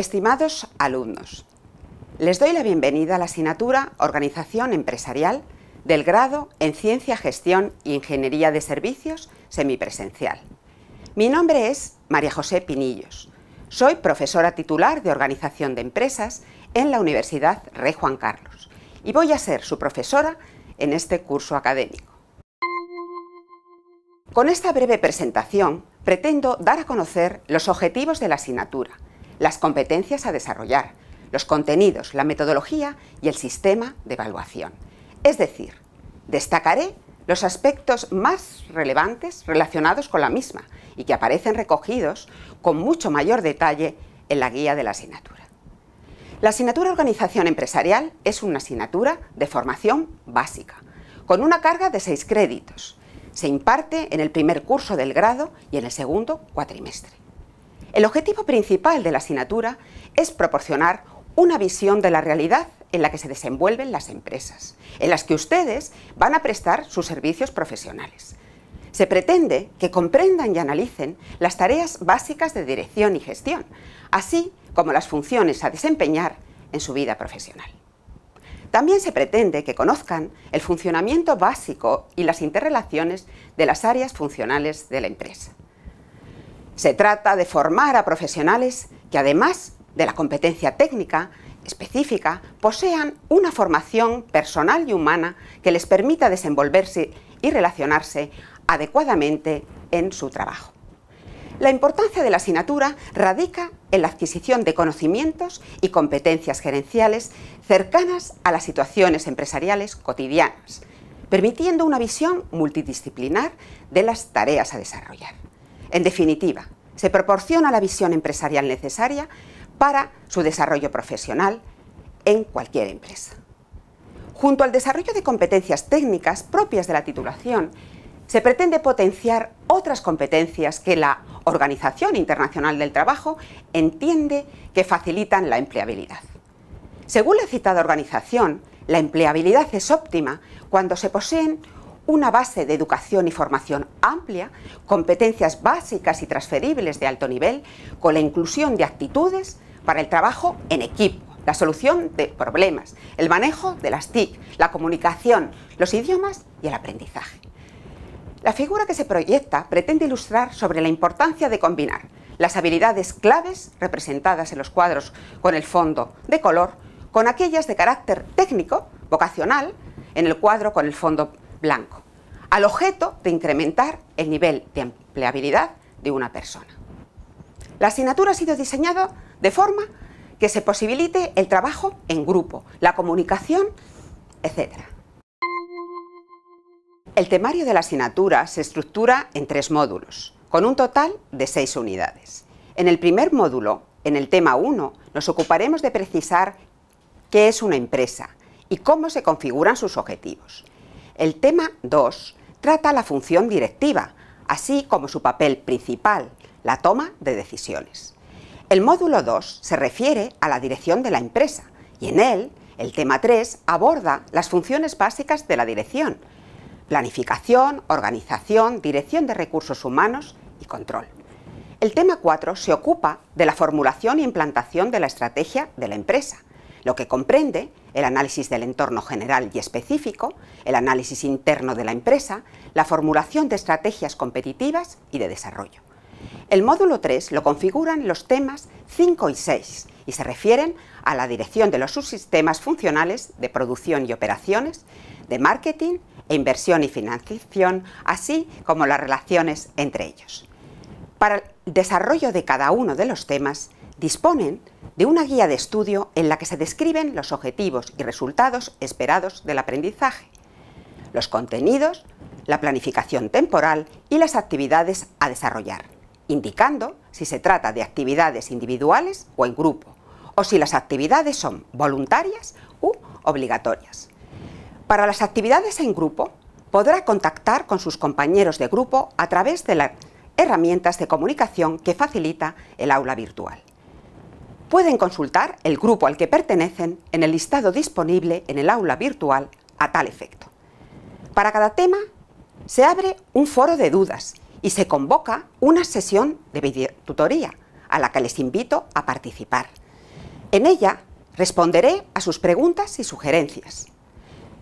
Estimados alumnos, les doy la bienvenida a la asignatura Organización Empresarial del grado en Ciencia, Gestión y Ingeniería de Servicios semipresencial. Mi nombre es María José Pinillos. Soy profesora titular de Organización de Empresas en la Universidad Rey Juan Carlos y voy a ser su profesora en este curso académico. Con esta breve presentación pretendo dar a conocer los objetivos de la asignatura, las competencias a desarrollar, los contenidos, la metodología y el sistema de evaluación. Es decir, destacaré los aspectos más relevantes relacionados con la misma y que aparecen recogidos con mucho mayor detalle en la guía de la asignatura. La asignatura Organización Empresarial es una asignatura de formación básica, con una carga de seis créditos. Se imparte en el primer curso del grado y en el segundo cuatrimestre. El objetivo principal de la asignatura es proporcionar una visión de la realidad en la que se desenvuelven las empresas, en las que ustedes van a prestar sus servicios profesionales. Se pretende que comprendan y analicen las tareas básicas de dirección y gestión, así como las funciones a desempeñar en su vida profesional. También se pretende que conozcan el funcionamiento básico y las interrelaciones de las áreas funcionales de la empresa. Se trata de formar a profesionales que además de la competencia técnica específica, posean una formación personal y humana que les permita desenvolverse y relacionarse adecuadamente en su trabajo. La importancia de la asignatura radica en la adquisición de conocimientos y competencias gerenciales cercanas a las situaciones empresariales cotidianas, permitiendo una visión multidisciplinar de las tareas a desarrollar. En definitiva, se proporciona la visión empresarial necesaria para su desarrollo profesional en cualquier empresa. Junto al desarrollo de competencias técnicas propias de la titulación, se pretende potenciar otras competencias que la Organización Internacional del Trabajo entiende que facilitan la empleabilidad. Según la citada organización, la empleabilidad es óptima cuando se poseen una base de educación y formación amplia, competencias básicas y transferibles de alto nivel, con la inclusión de actitudes para el trabajo en equipo, la solución de problemas, el manejo de las TIC, la comunicación, los idiomas y el aprendizaje. La figura que se proyecta pretende ilustrar sobre la importancia de combinar las habilidades claves representadas en los cuadros con el fondo de color con aquellas de carácter técnico, vocacional, en el cuadro con el fondo blanco, al objeto de incrementar el nivel de empleabilidad de una persona. La asignatura ha sido diseñada de forma que se posibilite el trabajo en grupo, la comunicación, etc. El temario de la asignatura se estructura en tres módulos, con un total de seis unidades. En el primer módulo, en el tema 1, nos ocuparemos de precisar qué es una empresa y cómo se configuran sus objetivos. El tema 2 trata la función directiva, así como su papel principal, la toma de decisiones. El módulo 2 se refiere a la dirección de la empresa y en él el tema 3 aborda las funciones básicas de la dirección, planificación, organización, dirección de recursos humanos y control. El tema 4 se ocupa de la formulación e implantación de la estrategia de la empresa lo que comprende el análisis del entorno general y específico, el análisis interno de la empresa, la formulación de estrategias competitivas y de desarrollo. El módulo 3 lo configuran los temas 5 y 6 y se refieren a la dirección de los subsistemas funcionales de producción y operaciones, de marketing e inversión y financiación, así como las relaciones entre ellos. Para el desarrollo de cada uno de los temas, disponen de una guía de estudio en la que se describen los objetivos y resultados esperados del aprendizaje, los contenidos, la planificación temporal y las actividades a desarrollar, indicando si se trata de actividades individuales o en grupo, o si las actividades son voluntarias u obligatorias. Para las actividades en grupo, podrá contactar con sus compañeros de grupo a través de las herramientas de comunicación que facilita el aula virtual pueden consultar el grupo al que pertenecen en el listado disponible en el aula virtual a tal efecto. Para cada tema se abre un foro de dudas y se convoca una sesión de tutoría a la que les invito a participar. En ella responderé a sus preguntas y sugerencias.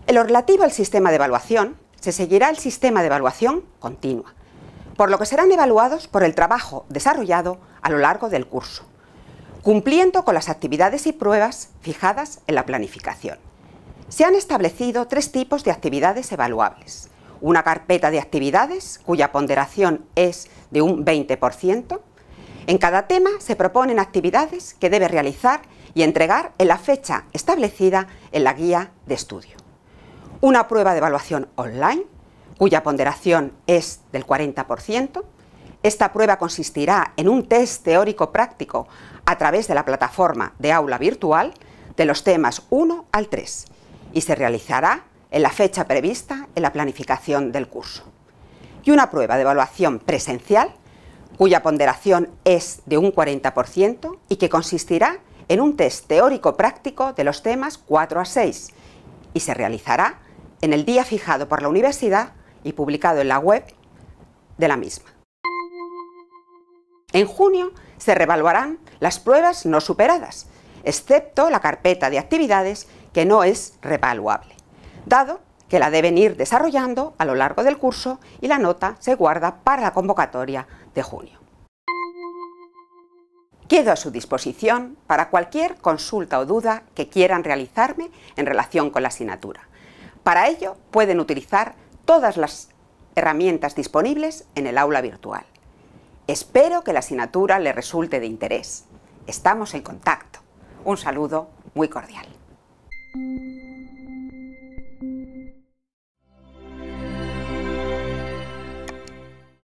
En lo relativo al sistema de evaluación, se seguirá el sistema de evaluación continua, por lo que serán evaluados por el trabajo desarrollado a lo largo del curso cumpliendo con las actividades y pruebas fijadas en la planificación. Se han establecido tres tipos de actividades evaluables. Una carpeta de actividades cuya ponderación es de un 20%. En cada tema se proponen actividades que debe realizar y entregar en la fecha establecida en la guía de estudio. Una prueba de evaluación online cuya ponderación es del 40%. Esta prueba consistirá en un test teórico práctico a través de la plataforma de aula virtual de los temas 1 al 3 y se realizará en la fecha prevista en la planificación del curso. Y una prueba de evaluación presencial cuya ponderación es de un 40% y que consistirá en un test teórico práctico de los temas 4 a 6 y se realizará en el día fijado por la universidad y publicado en la web de la misma. En junio se revaluarán las pruebas no superadas, excepto la carpeta de actividades que no es revaluable, dado que la deben ir desarrollando a lo largo del curso y la nota se guarda para la convocatoria de junio. Quedo a su disposición para cualquier consulta o duda que quieran realizarme en relación con la asignatura. Para ello pueden utilizar todas las herramientas disponibles en el aula virtual. Espero que la asignatura le resulte de interés. Estamos en contacto. Un saludo muy cordial.